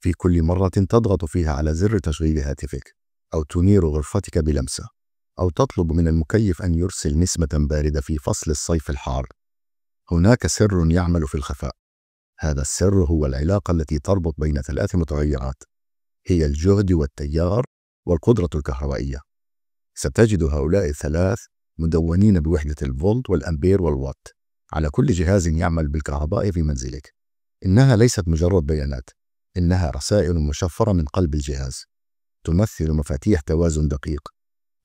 في كل مرة تضغط فيها على زر تشغيل هاتفك أو تنير غرفتك بلمسة أو تطلب من المكيف أن يرسل نسمة باردة في فصل الصيف الحار هناك سر يعمل في الخفاء هذا السر هو العلاقة التي تربط بين ثلاث متغيرات هي الجهد والتيار والقدرة الكهربائية ستجد هؤلاء الثلاث مدونين بوحدة الفولت والأمبير والوات على كل جهاز يعمل بالكهرباء في منزلك إنها ليست مجرد بيانات إنها رسائل مشفرة من قلب الجهاز تمثل مفاتيح توازن دقيق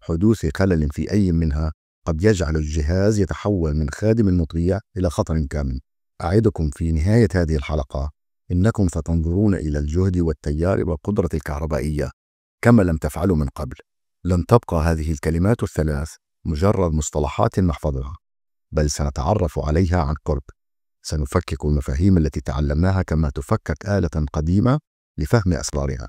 حدوث خلل في أي منها قد يجعل الجهاز يتحول من خادم مطيع إلى خطر كامن أعدكم في نهاية هذه الحلقة إنكم ستنظرون إلى الجهد والتيار والقدرة الكهربائية كما لم تفعلوا من قبل لن تبقى هذه الكلمات الثلاث مجرد مصطلحات نحفظها بل سنتعرف عليها عن قرب سنفكك المفاهيم التي تعلمناها كما تفكك آلة قديمة لفهم أسرارها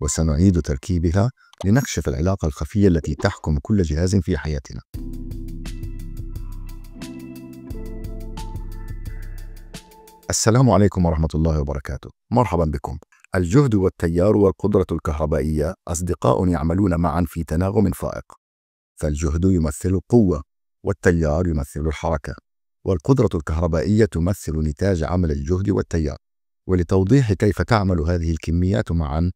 وسنعيد تركيبها لنكشف العلاقة الخفية التي تحكم كل جهاز في حياتنا السلام عليكم ورحمة الله وبركاته مرحبا بكم الجهد والتيار والقدرة الكهربائية أصدقاء يعملون معا في تناغم فائق فالجهد يمثل القوة والتيار يمثل الحركة والقدرة الكهربائية تمثل نتاج عمل الجهد والتيار ولتوضيح كيف تعمل هذه الكميات معا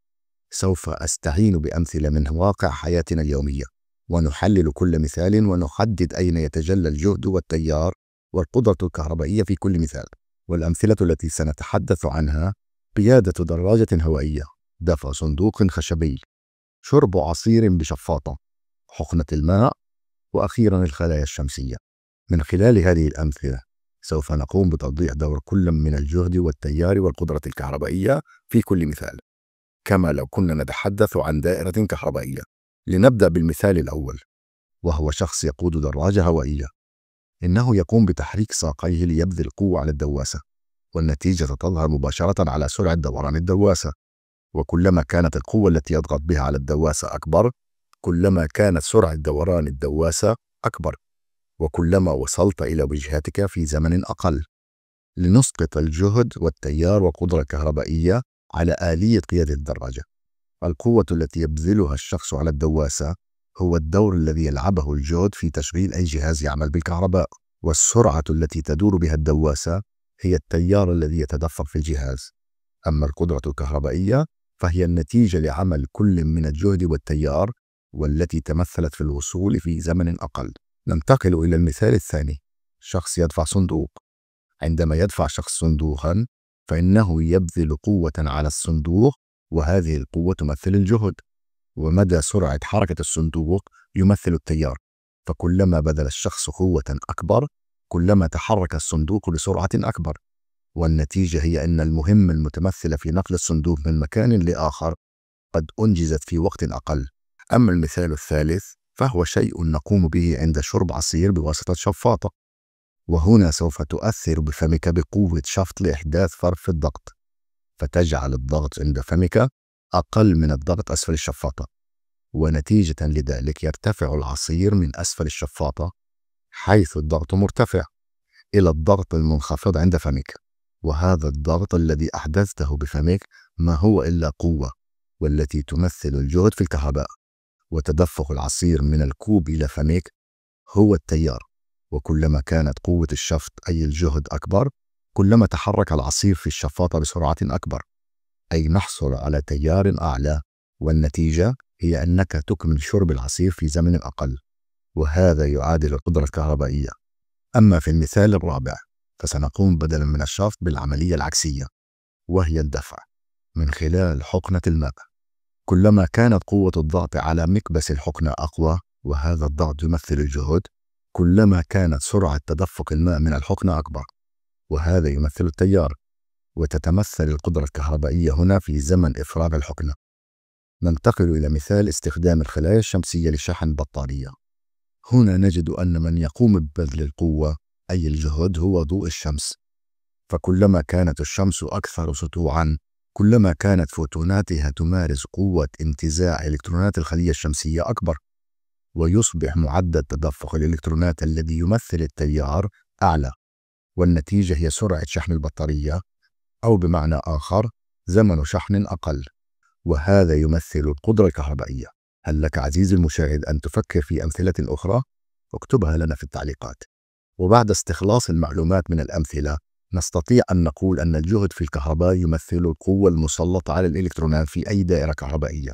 سوف أستعين بأمثلة من واقع حياتنا اليومية ونحلل كل مثال ونحدد أين يتجلى الجهد والتيار والقدرة الكهربائية في كل مثال والأمثلة التي سنتحدث عنها قيادة دراجة هوائية دفع صندوق خشبي شرب عصير بشفاطة حقنة الماء وأخيرا الخلايا الشمسية من خلال هذه الأمثلة سوف نقوم بتوضيح دور كل من الجهد والتيار والقدرة الكهربائية في كل مثال كما لو كنا نتحدث عن دائرة كهربائية لنبدأ بالمثال الأول وهو شخص يقود دراجة هوائية إنه يقوم بتحريك ساقيه ليبذل قوة على الدواسة والنتيجة تظهر مباشرة على سرعة دوران الدواسة وكلما كانت القوة التي يضغط بها على الدواسة أكبر كلما كانت سرعة دوران الدواسة أكبر وكلما وصلت إلى وجهتك في زمن أقل لنسقط الجهد والتيار وقدرة كهربائية على آلية قيادة الدراجة القوة التي يبذلها الشخص على الدواسة هو الدور الذي يلعبه الجهد في تشغيل أي جهاز يعمل بالكهرباء والسرعة التي تدور بها الدواسة هي التيار الذي يتدفق في الجهاز أما القدرة الكهربائية فهي النتيجة لعمل كل من الجهد والتيار والتي تمثلت في الوصول في زمن أقل ننتقل إلى المثال الثاني شخص يدفع صندوق عندما يدفع شخص صندوقا فإنه يبذل قوة على الصندوق وهذه القوة تمثل الجهد ومدى سرعة حركة الصندوق يمثل التيار فكلما بذل الشخص قوة أكبر كلما تحرك الصندوق بسرعة أكبر والنتيجة هي أن المهمة المتمثلة في نقل الصندوق من مكان لآخر قد أنجزت في وقت أقل أما المثال الثالث فهو شيء نقوم به عند شرب عصير بواسطة شفاطة وهنا سوف تؤثر بفمك بقوة شفط لإحداث في الضغط فتجعل الضغط عند فمك أقل من الضغط أسفل الشفاطة ونتيجة لذلك يرتفع العصير من أسفل الشفاطة حيث الضغط مرتفع إلى الضغط المنخفض عند فمك وهذا الضغط الذي أحدثته بفمك ما هو إلا قوة والتي تمثل الجهد في الكهرباء وتدفق العصير من الكوب إلى فمك هو التيار وكلما كانت قوة الشفط أي الجهد أكبر كلما تحرك العصير في الشفاطة بسرعة أكبر أي نحصل على تيار أعلى والنتيجة هي أنك تكمل شرب العصير في زمن أقل وهذا يعادل القدرة الكهربائية أما في المثال الرابع فسنقوم بدلا من الشفط بالعملية العكسية وهي الدفع من خلال حقنة الماء كلما كانت قوة الضغط على مكبس الحقنة أقوى وهذا الضغط يمثل الجهد كلما كانت سرعة تدفق الماء من الحقنة أكبر وهذا يمثل التيار وتتمثل القدرة الكهربائية هنا في زمن إفراغ الحقنة ننتقل إلى مثال استخدام الخلايا الشمسية لشحن بطارية هنا نجد أن من يقوم ببذل القوة أي الجهد هو ضوء الشمس فكلما كانت الشمس أكثر سطوعا كلما كانت فوتوناتها تمارس قوة انتزاع إلكترونات الخلية الشمسية أكبر ويصبح معدل تدفق الإلكترونات الذي يمثل التيار أعلى والنتيجة هي سرعة شحن البطارية أو بمعنى آخر زمن شحن أقل وهذا يمثل القدرة الكهربائية هل لك عزيزي المشاهد أن تفكر في أمثلة أخرى؟ اكتبها لنا في التعليقات وبعد استخلاص المعلومات من الأمثلة نستطيع أن نقول أن الجهد في الكهرباء يمثل القوة المسلطة على الإلكترونات في أي دائرة كهربائية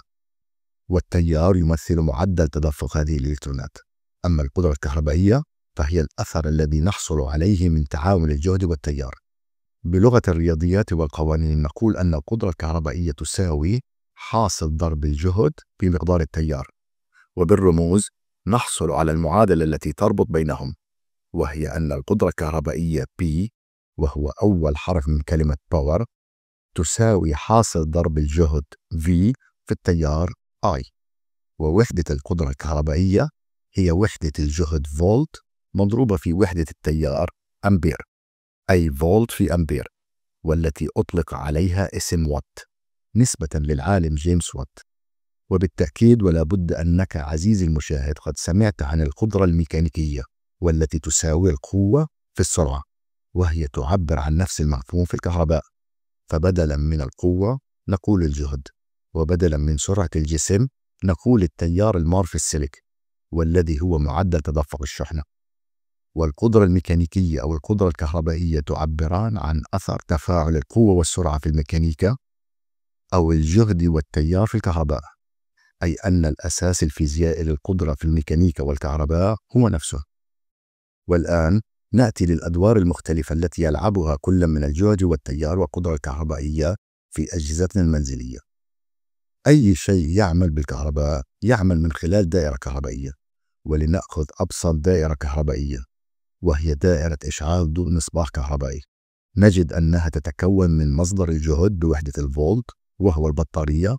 والتيار يمثل معدل تدفق هذه الإلكترونات أما القدرة الكهربائية فهي الأثر الذي نحصل عليه من تعامل الجهد والتيار بلغة الرياضيات والقوانين نقول أن القدرة الكهربائية تساوي حاصل ضرب الجهد بمقدار التيار وبالرموز نحصل على المعادلة التي تربط بينهم وهي أن القدرة الكهربائية P وهو أول حرف من كلمة باور تساوي حاصل ضرب الجهد V في التيار I ووحدة القدرة الكهربائية هي وحدة الجهد فولت مضروبة في وحدة التيار أمبير أي فولت في أمبير والتي أطلق عليها اسم وات نسبة للعالم جيمس وات وبالتأكيد ولا بد أنك عزيزي المشاهد قد سمعت عن القدرة الميكانيكية والتي تساوي القوة في السرعة وهي تعبر عن نفس المفهوم في الكهرباء فبدلا من القوة نقول الجهد وبدلا من سرعة الجسم نقول التيار المار في السلك والذي هو معدل تدفق الشحنة والقدرة الميكانيكية أو القدرة الكهربائية تعبران عن أثر تفاعل القوة والسرعة في الميكانيكا أو الجهد والتيار في الكهرباء أي أن الأساس الفيزيائي للقدرة في الميكانيكا والكهرباء هو نفسه والآن نأتي للأدوار المختلفة التي يلعبها كل من الجعج والتيار والقطع الكهربائية في أجهزتنا المنزلية. أي شيء يعمل بالكهرباء يعمل من خلال دائرة كهربائية، ولنأخذ أبسط دائرة كهربائية، وهي دائرة إشعال ضوء مصباح كهربائي. نجد أنها تتكون من مصدر الجهد بوحدة الفولت وهو البطارية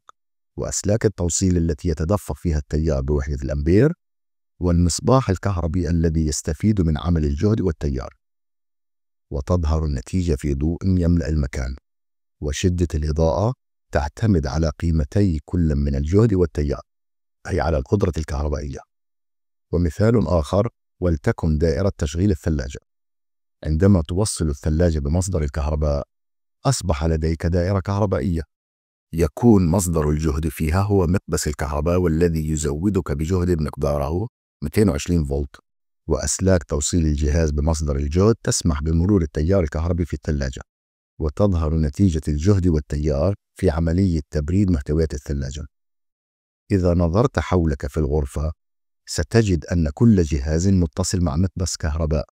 وأسلاك التوصيل التي يتدفق فيها التيار بوحدة الأمبير والمصباح الكهربي الذي يستفيد من عمل الجهد والتيار وتظهر النتيجة في ضوء يملأ المكان وشدة الإضاءة تعتمد على قيمتي كل من الجهد والتيار أي على القدرة الكهربائية ومثال آخر ولتكن دائرة تشغيل الثلاجة عندما توصل الثلاجة بمصدر الكهرباء أصبح لديك دائرة كهربائية يكون مصدر الجهد فيها هو مقبس الكهرباء والذي يزودك بجهد مقداره 220 فولت وأسلاك توصيل الجهاز بمصدر الجهد تسمح بمرور التيار الكهربي في الثلاجة وتظهر نتيجة الجهد والتيار في عملية تبريد محتويات الثلاجة إذا نظرت حولك في الغرفة ستجد أن كل جهاز متصل مع مكبس كهرباء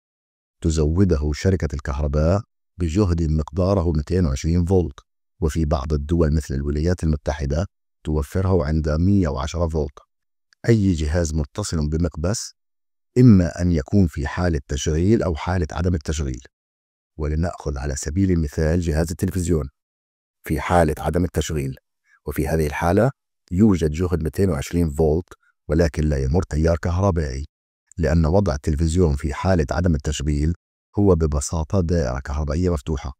تزوده شركة الكهرباء بجهد مقداره 220 فولت وفي بعض الدول مثل الولايات المتحدة توفره عند 110 فولت أي جهاز متصل بمقبس إما أن يكون في حالة تشغيل أو حالة عدم التشغيل ولنأخذ على سبيل المثال جهاز التلفزيون في حالة عدم التشغيل وفي هذه الحالة يوجد جهد 220 فولت ولكن لا يمر تيار كهربائي لأن وضع التلفزيون في حالة عدم التشغيل هو ببساطة دائرة كهربائية مفتوحة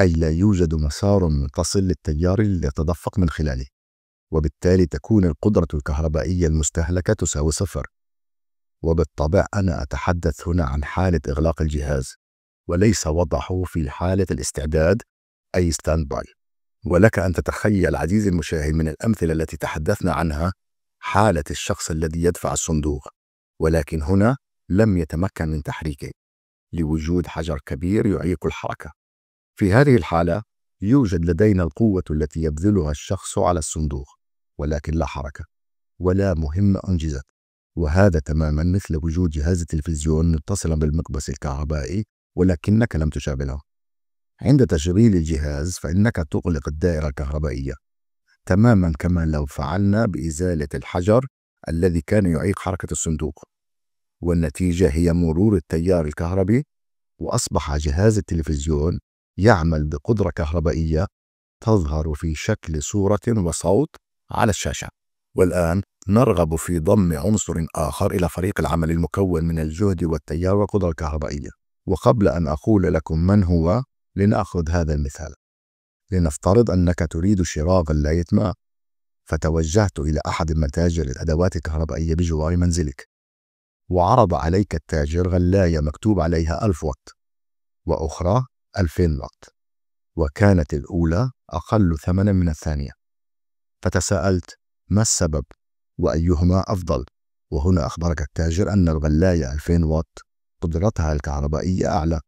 أي لا يوجد مسار متصل للتيار يتدفق من خلاله وبالتالي تكون القدرة الكهربائية المستهلكة تساوي صفر وبالطبع أنا أتحدث هنا عن حالة إغلاق الجهاز وليس وضعه في حالة الاستعداد أي ستاند باي ولك أن تتخيل عزيزي المشاهد من الأمثلة التي تحدثنا عنها حالة الشخص الذي يدفع الصندوق ولكن هنا لم يتمكن من تحريكه لوجود حجر كبير يعيق الحركة في هذه الحالة يوجد لدينا القوة التي يبذلها الشخص على الصندوق ولكن لا حركة ولا مهمة أنجزت وهذا تماما مثل وجود جهاز تلفزيون متصلا بالمقبس الكهربائي ولكنك لم تشغله عند تشغيل الجهاز فإنك تغلق الدائرة الكهربائية تماما كما لو فعلنا بإزالة الحجر الذي كان يعيق حركة الصندوق والنتيجة هي مرور التيار الكهربي وأصبح جهاز التلفزيون يعمل بقدرة كهربائية تظهر في شكل صورة وصوت على الشاشة والآن نرغب في ضم عنصر آخر إلى فريق العمل المكون من الجهد والتيار والقدرة الكهربائية وقبل أن أقول لكم من هو لنأخذ هذا المثال لنفترض أنك تريد شراء غلايه ماء فتوجهت إلى أحد متاجر الأدوات الكهربائية بجوار منزلك وعرض عليك التاجر غلاية مكتوب عليها ألف وات وأخرى 2000 وات وكانت الأولى أقل ثمنا من الثانية فتساءلت ما السبب وأيهما أفضل وهنا أخبرك التاجر أن الغلاية 2000 وات قدرتها الكهربائية أعلى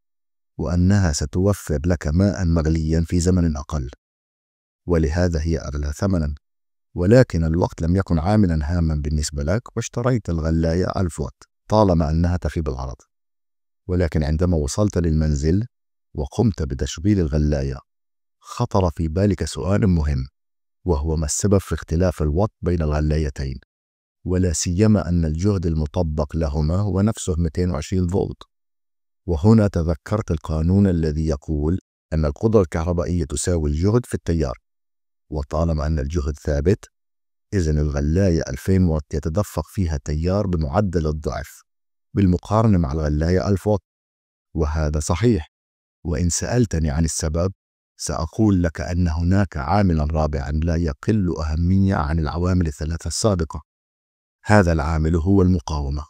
وأنها ستوفر لك ماء مغليا في زمن أقل ولهذا هي أغلى ثمنا ولكن الوقت لم يكن عاملا هاما بالنسبة لك واشتريت الغلاية 1000 وات طالما أنها تفي بالعرض ولكن عندما وصلت للمنزل وقمت بتشغيل الغلاية خطر في بالك سؤال مهم وهو ما السبب في اختلاف الوط بين الغلايتين ولا سيما أن الجهد المطبق لهما هو نفسه 220 فولت وهنا تذكرت القانون الذي يقول أن القدرة الكهربائية تساوي الجهد في التيار وطالما أن الجهد ثابت إذن الغلاية 2000 وات يتدفق فيها تيار بمعدل الضعف بالمقارنة مع الغلاية 1000 وات وهذا صحيح وإن سألتني عن السبب سأقول لك أن هناك عاملا رابعا لا يقل أهمية عن العوامل الثلاثة السابقة هذا العامل هو المقاومة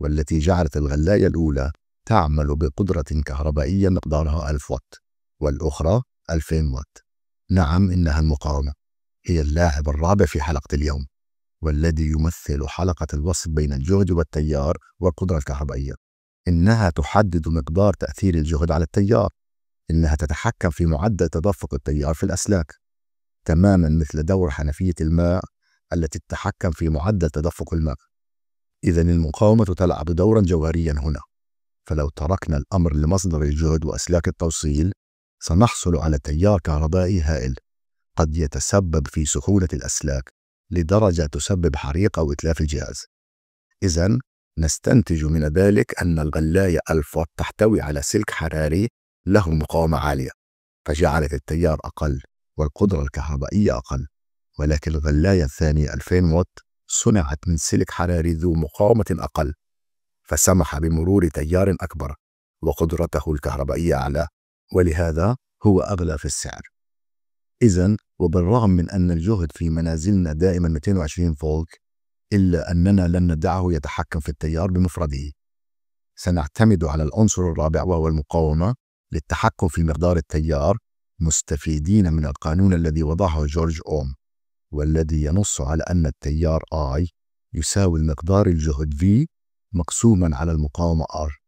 والتي جعلت الغلاية الأولى تعمل بقدرة كهربائية مقدارها 1000 وات والأخرى 2000 وات نعم إنها المقاومة هي اللاعب الرابع في حلقة اليوم والذي يمثل حلقة الوصل بين الجهد والتيار والقدرة الكهربائية إنها تحدد مقدار تأثير الجهد على التيار إنها تتحكم في معدل تدفق التيار في الأسلاك تماما مثل دور حنفية الماء التي تتحكم في معدل تدفق الماء إذا المقاومة تلعب دورا جوهريا هنا فلو تركنا الأمر لمصدر الجهد وأسلاك التوصيل سنحصل على تيار كهربائي هائل قد يتسبب في سخونة الأسلاك لدرجة تسبب حريق أو إتلاف الجهاز إذن نستنتج من ذلك أن الغلاية ألفا تحتوي على سلك حراري له مقاومة عالية فجعلت التيار أقل والقدرة الكهربائية أقل ولكن الغلاية الثانية 2000 واط صنعت من سلك حراري ذو مقاومة أقل فسمح بمرور تيار أكبر وقدرته الكهربائية أعلى ولهذا هو أغلى في السعر إذا وبالرغم من أن الجهد في منازلنا دائما 220 فولت إلا أننا لن ندعه يتحكم في التيار بمفرده سنعتمد على العنصر الرابع وهو المقاومة للتحكم في مقدار التيار مستفيدين من القانون الذي وضعه جورج أوم والذي ينص على أن التيار I يساوي مقدار الجهد V مقسوما على المقاومة R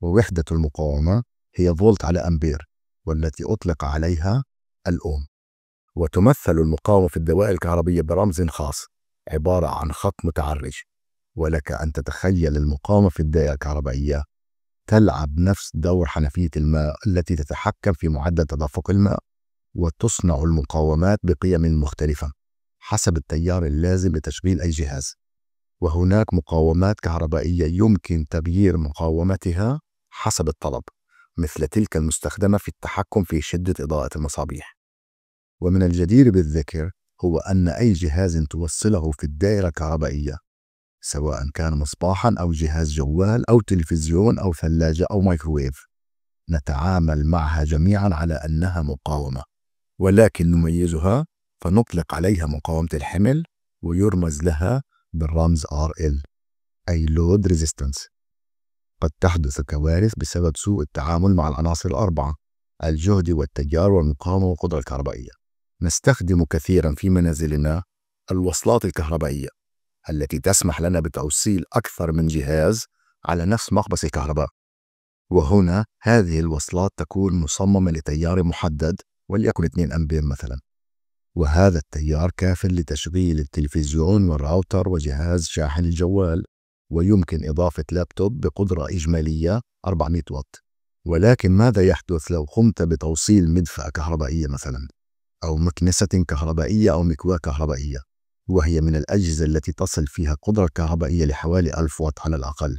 ووحدة المقاومة هي فولت على أمبير والتي أطلق عليها الأوم وتمثل المقاومة في الدوائر الكهربية برمز خاص عبارة عن خط متعرج ولك أن تتخيل المقاومة في الدائرة الكهربائية تلعب نفس دور حنفية الماء التي تتحكم في معدل تدفق الماء وتصنع المقاومات بقيم مختلفة حسب التيار اللازم لتشغيل أي جهاز وهناك مقاومات كهربائية يمكن تغيير مقاومتها حسب الطلب مثل تلك المستخدمة في التحكم في شدة إضاءة المصابيح ومن الجدير بالذكر هو أن أي جهاز توصله في الدائرة الكهربائية سواء كان مصباحا أو جهاز جوال أو تلفزيون أو ثلاجة أو مايكرويف نتعامل معها جميعا على أنها مقاومة ولكن نميزها فنطلق عليها مقاومة الحمل ويرمز لها بالرمز RL أي Load Resistance قد تحدث كوارث بسبب سوء التعامل مع العناصر الأربعة الجهد والتيار والمقاومة والقدرة الكهربائية نستخدم كثيرا في منازلنا الوصلات الكهربائية التي تسمح لنا بتوصيل أكثر من جهاز على نفس مقبس الكهرباء وهنا هذه الوصلات تكون مصممة لتيار محدد وليكن 2 أمبير مثلا وهذا التيار كاف لتشغيل التلفزيون والراوتر وجهاز شاحن الجوال ويمكن إضافة لابتوب بقدرة إجمالية 400 واط ولكن ماذا يحدث لو قمت بتوصيل مدفأة كهربائية مثلا؟ أو مكنسة كهربائية أو مكواة كهربائية وهي من الأجهزة التي تصل فيها قدرة كهربائية لحوالي 1000 واط على الأقل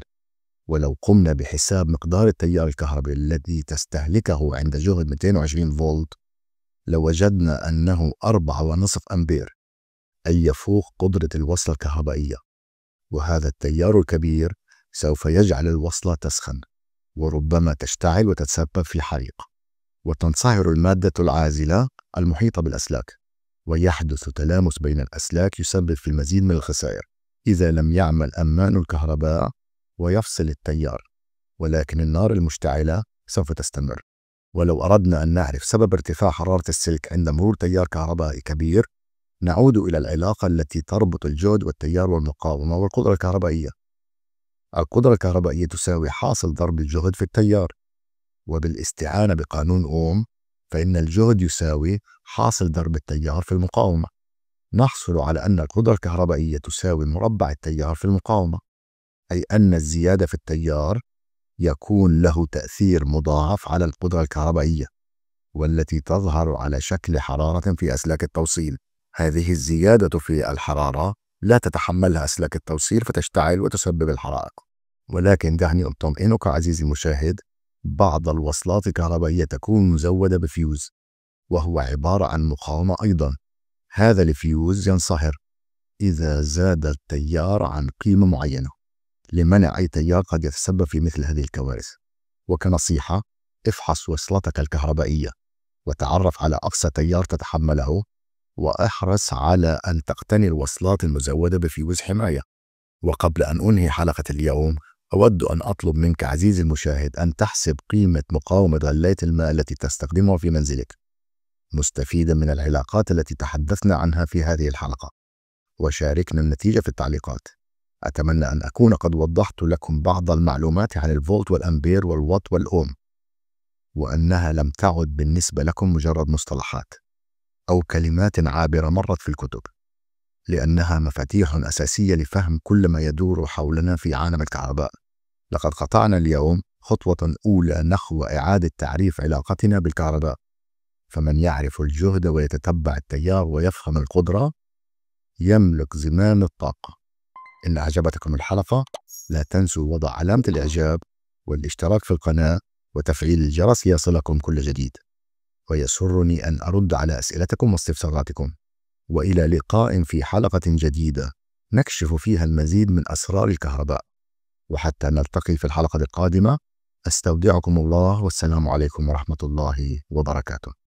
ولو قمنا بحساب مقدار التيار الكهربي الذي تستهلكه عند جهد 220 فولت لوجدنا أنه 4.5 أمبير أي يفوق قدرة الوصلة الكهربائية وهذا التيار الكبير سوف يجعل الوصلة تسخن وربما تشتعل وتتسبب في حريق وتنصهر المادة العازلة المحيطة بالأسلاك ويحدث تلامس بين الأسلاك يسبب في المزيد من الخسائر إذا لم يعمل أمان الكهرباء ويفصل التيار ولكن النار المشتعلة سوف تستمر ولو أردنا أن نعرف سبب ارتفاع حرارة السلك عند مرور تيار كهربائي كبير نعود إلى العلاقة التي تربط الجهد والتيار والمقاومة والقدرة الكهربائية القدرة الكهربائية تساوي حاصل ضرب الجهد في التيار وبالاستعانة بقانون أوم فإن الجهد يساوي حاصل ضرب التيار في المقاومة نحصل على أن القدرة الكهربائية تساوي مربع التيار في المقاومة أي أن الزيادة في التيار يكون له تأثير مضاعف على القدرة الكهربائية والتي تظهر على شكل حرارة في أسلاك التوصيل هذه الزيادة في الحرارة لا تتحملها أسلاك التوصيل فتشتعل وتسبب الحرائق ولكن دعني أطمئنك عزيزي المشاهد بعض الوصلات الكهربائية تكون مزودة بفيوز وهو عبارة عن مقاومة أيضا هذا الفيوز ينصهر إذا زاد التيار عن قيمة معينة لمنع أي تيار قد يتسبب في مثل هذه الكوارث وكنصيحة افحص وصلتك الكهربائية وتعرف على أقصى تيار تتحمله واحرص على أن تقتني الوصلات المزودة بفيوز حماية وقبل أن أنهي حلقة اليوم أود أن أطلب منك عزيزي المشاهد أن تحسب قيمة مقاومة غلاية الماء التي تستخدمها في منزلك مستفيدا من العلاقات التي تحدثنا عنها في هذه الحلقة وشاركنا النتيجة في التعليقات أتمنى أن أكون قد وضحت لكم بعض المعلومات عن الفولت والأمبير والوات والأوم وأنها لم تعد بالنسبة لكم مجرد مصطلحات أو كلمات عابرة مرت في الكتب لأنها مفاتيح أساسية لفهم كل ما يدور حولنا في عالم الكهرباء لقد قطعنا اليوم خطوة أولى نحو إعادة تعريف علاقتنا بالكهرباء فمن يعرف الجهد ويتتبع التيار ويفهم القدرة يملك زمام الطاقة إن أعجبتكم الحلقة لا تنسوا وضع علامة الإعجاب والاشتراك في القناة وتفعيل الجرس ليصلكم كل جديد ويسرني أن أرد على أسئلتكم واستفساراتكم وإلى لقاء في حلقة جديدة نكشف فيها المزيد من أسرار الكهرباء وحتى نلتقي في الحلقة القادمة أستودعكم الله والسلام عليكم ورحمة الله وبركاته